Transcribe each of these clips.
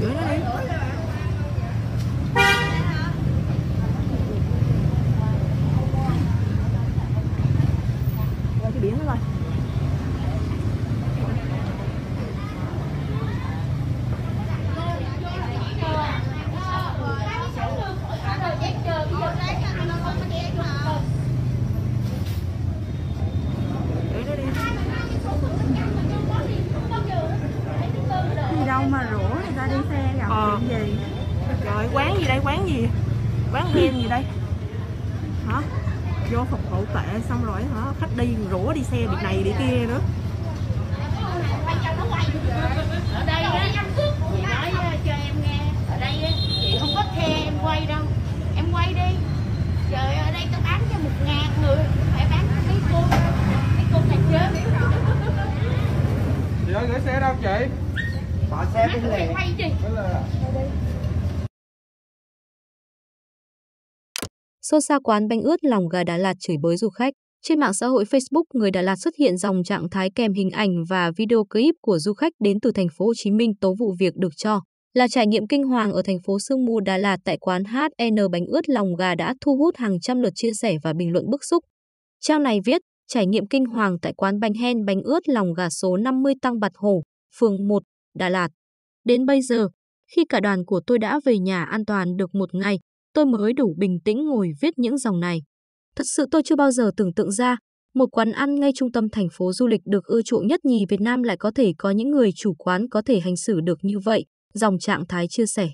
gửi nó đi hả vô phục vụ tệ xong rồi hả khách đi rủa đi xe bị này đi kia nữa ở đây chị nói ờ, cho em nghe ở đây chị không có xe em quay đâu em quay đi trời ở đây có bán cho một ngàn người phải bán cái cô cái cô này chết chị gửi xe đâu chị bỏ xe bên lề Xôn xa quán bánh ướt lòng gà Đà Lạt chửi bới du khách. Trên mạng xã hội Facebook, người Đà Lạt xuất hiện dòng trạng thái kèm hình ảnh và video clip của du khách đến từ thành phố Hồ Chí Minh tố vụ việc được cho là trải nghiệm kinh hoàng ở thành phố Sương Mù Đà Lạt tại quán HN bánh ướt lòng gà đã thu hút hàng trăm lượt chia sẻ và bình luận bức xúc. Trang này viết, trải nghiệm kinh hoàng tại quán bánh hen bánh ướt lòng gà số 50 Tăng Bạt Hổ, phường 1, Đà Lạt. Đến bây giờ, khi cả đoàn của tôi đã về nhà an toàn được một ngày, tôi mới đủ bình tĩnh ngồi viết những dòng này. Thật sự tôi chưa bao giờ tưởng tượng ra, một quán ăn ngay trung tâm thành phố du lịch được ưa chuộng nhất nhì Việt Nam lại có thể có những người chủ quán có thể hành xử được như vậy, dòng trạng thái chia sẻ.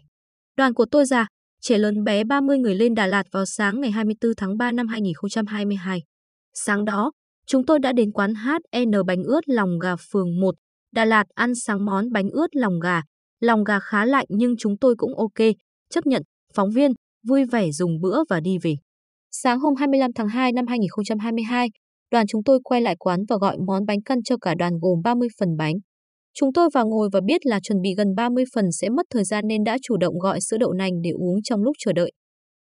Đoàn của tôi già, trẻ lớn bé 30 người lên Đà Lạt vào sáng ngày 24 tháng 3 năm 2022. Sáng đó, chúng tôi đã đến quán HN bánh ướt lòng gà phường 1, Đà Lạt ăn sáng món bánh ướt lòng gà. Lòng gà khá lạnh nhưng chúng tôi cũng ok, chấp nhận, phóng viên, vui vẻ dùng bữa và đi về. Sáng hôm 25 tháng 2 năm 2022, đoàn chúng tôi quay lại quán và gọi món bánh căn cho cả đoàn gồm 30 phần bánh. Chúng tôi vào ngồi và biết là chuẩn bị gần 30 phần sẽ mất thời gian nên đã chủ động gọi sữa đậu nành để uống trong lúc chờ đợi.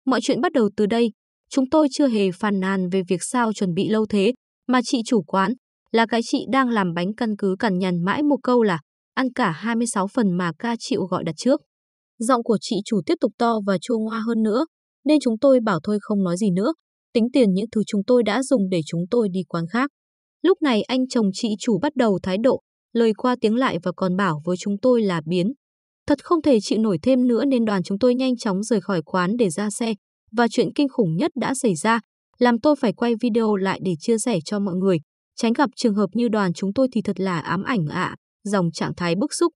Mọi chuyện bắt đầu từ đây. Chúng tôi chưa hề phàn nàn về việc sao chuẩn bị lâu thế, mà chị chủ quán, là cái chị đang làm bánh căn cứ cằn nhằn mãi một câu là ăn cả 26 phần mà ca chịu gọi đặt trước. Giọng của chị chủ tiếp tục to và chua ngoa hơn nữa, nên chúng tôi bảo thôi không nói gì nữa, tính tiền những thứ chúng tôi đã dùng để chúng tôi đi quán khác. Lúc này anh chồng chị chủ bắt đầu thái độ, lời qua tiếng lại và còn bảo với chúng tôi là biến. Thật không thể chịu nổi thêm nữa nên đoàn chúng tôi nhanh chóng rời khỏi quán để ra xe. Và chuyện kinh khủng nhất đã xảy ra, làm tôi phải quay video lại để chia sẻ cho mọi người, tránh gặp trường hợp như đoàn chúng tôi thì thật là ám ảnh ạ, dòng trạng thái bức xúc.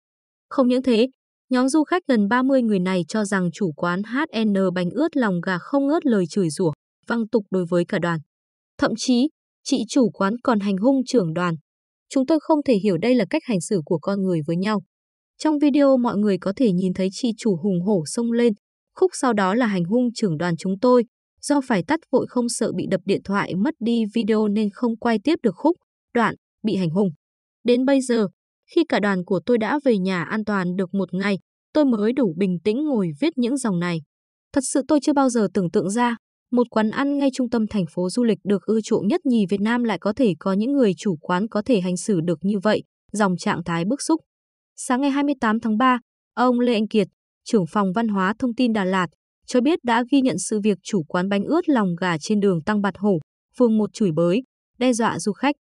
Không những thế, Nhóm du khách gần 30 người này cho rằng chủ quán HN bánh ướt lòng gà không ngớt lời chửi rủa, văng tục đối với cả đoàn. Thậm chí, chị chủ quán còn hành hung trưởng đoàn. Chúng tôi không thể hiểu đây là cách hành xử của con người với nhau. Trong video mọi người có thể nhìn thấy chị chủ hùng hổ xông lên, khúc sau đó là hành hung trưởng đoàn chúng tôi. Do phải tắt vội không sợ bị đập điện thoại mất đi video nên không quay tiếp được khúc, đoạn, bị hành hung. Đến bây giờ, khi cả đoàn của tôi đã về nhà an toàn được một ngày, tôi mới đủ bình tĩnh ngồi viết những dòng này. Thật sự tôi chưa bao giờ tưởng tượng ra, một quán ăn ngay trung tâm thành phố du lịch được ưa chuộng nhất nhì Việt Nam lại có thể có những người chủ quán có thể hành xử được như vậy, dòng trạng thái bức xúc. Sáng ngày 28 tháng 3, ông Lê Anh Kiệt, trưởng phòng văn hóa thông tin Đà Lạt, cho biết đã ghi nhận sự việc chủ quán bánh ướt lòng gà trên đường Tăng Bạt Hổ, phường một chửi bới, đe dọa du khách.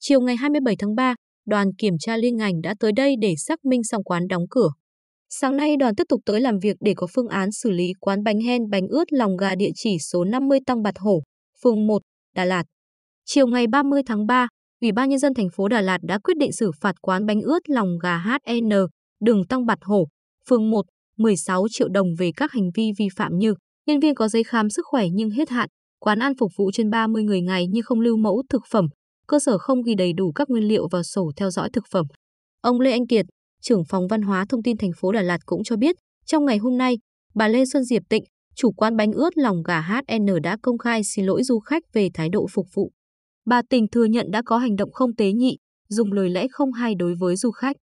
Chiều ngày 27 tháng 3, đoàn kiểm tra liên ngành đã tới đây để xác minh xong quán đóng cửa. Sáng nay đoàn tiếp tục tới làm việc để có phương án xử lý quán bánh hen bánh ướt lòng gà địa chỉ số 50 Tăng Bạt Hổ, phường 1, Đà Lạt. Chiều ngày 30 tháng 3, Ủy ban nhân dân thành phố Đà Lạt đã quyết định xử phạt quán bánh ướt lòng gà HN, đường Tăng Bạt Hổ, phường 1, 16 triệu đồng về các hành vi vi phạm như nhân viên có giấy khám sức khỏe nhưng hết hạn, quán ăn phục vụ trên 30 người ngày nhưng không lưu mẫu thực phẩm, cơ sở không ghi đầy đủ các nguyên liệu vào sổ theo dõi thực phẩm. Ông Lê Anh Kiệt, trưởng phòng văn hóa thông tin thành phố Đà Lạt cũng cho biết, trong ngày hôm nay, bà Lê Xuân Diệp Tịnh, chủ quán bánh ướt lòng gà HN đã công khai xin lỗi du khách về thái độ phục vụ. Bà Tình thừa nhận đã có hành động không tế nhị, dùng lời lẽ không hay đối với du khách.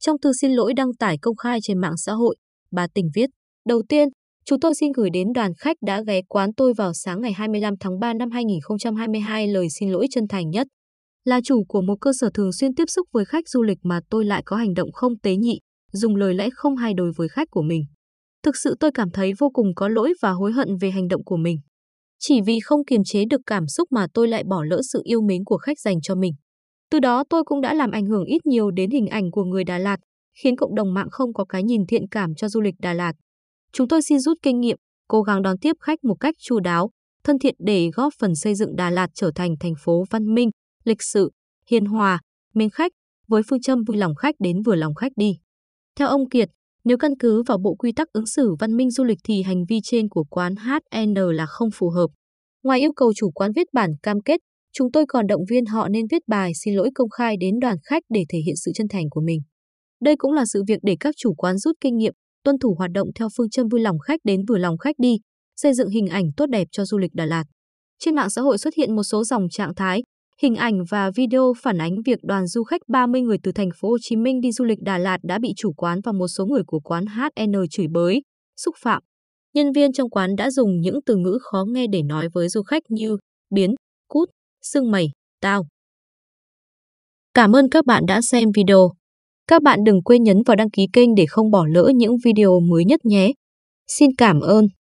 Trong thư xin lỗi đăng tải công khai trên mạng xã hội, bà Tình viết, đầu tiên, chúng tôi xin gửi đến đoàn khách đã ghé quán tôi vào sáng ngày 25 tháng 3 năm 2022 lời xin lỗi chân thành nhất là chủ của một cơ sở thường xuyên tiếp xúc với khách du lịch mà tôi lại có hành động không tế nhị, dùng lời lẽ không hay đối với khách của mình. Thực sự tôi cảm thấy vô cùng có lỗi và hối hận về hành động của mình. Chỉ vì không kiềm chế được cảm xúc mà tôi lại bỏ lỡ sự yêu mến của khách dành cho mình. Từ đó tôi cũng đã làm ảnh hưởng ít nhiều đến hình ảnh của người Đà Lạt, khiến cộng đồng mạng không có cái nhìn thiện cảm cho du lịch Đà Lạt. Chúng tôi xin rút kinh nghiệm, cố gắng đón tiếp khách một cách chu đáo, thân thiện để góp phần xây dựng Đà Lạt trở thành thành phố văn minh, lịch sự, hiền hòa, mến khách, với phương châm vui lòng khách đến vừa lòng khách đi. Theo ông Kiệt, nếu căn cứ vào bộ quy tắc ứng xử văn minh du lịch thì hành vi trên của quán HN là không phù hợp. Ngoài yêu cầu chủ quán viết bản cam kết, chúng tôi còn động viên họ nên viết bài xin lỗi công khai đến đoàn khách để thể hiện sự chân thành của mình. Đây cũng là sự việc để các chủ quán rút kinh nghiệm, tuân thủ hoạt động theo phương châm vui lòng khách đến vừa lòng khách đi, xây dựng hình ảnh tốt đẹp cho du lịch Đà Lạt. Trên mạng xã hội xuất hiện một số dòng trạng thái Hình ảnh và video phản ánh việc đoàn du khách 30 người từ thành phố Hồ Chí Minh đi du lịch Đà Lạt đã bị chủ quán và một số người của quán HN chửi bới, xúc phạm. Nhân viên trong quán đã dùng những từ ngữ khó nghe để nói với du khách như biến, cút, xương mẩy, tao. Cảm ơn các bạn đã xem video. Các bạn đừng quên nhấn vào đăng ký kênh để không bỏ lỡ những video mới nhất nhé. Xin cảm ơn.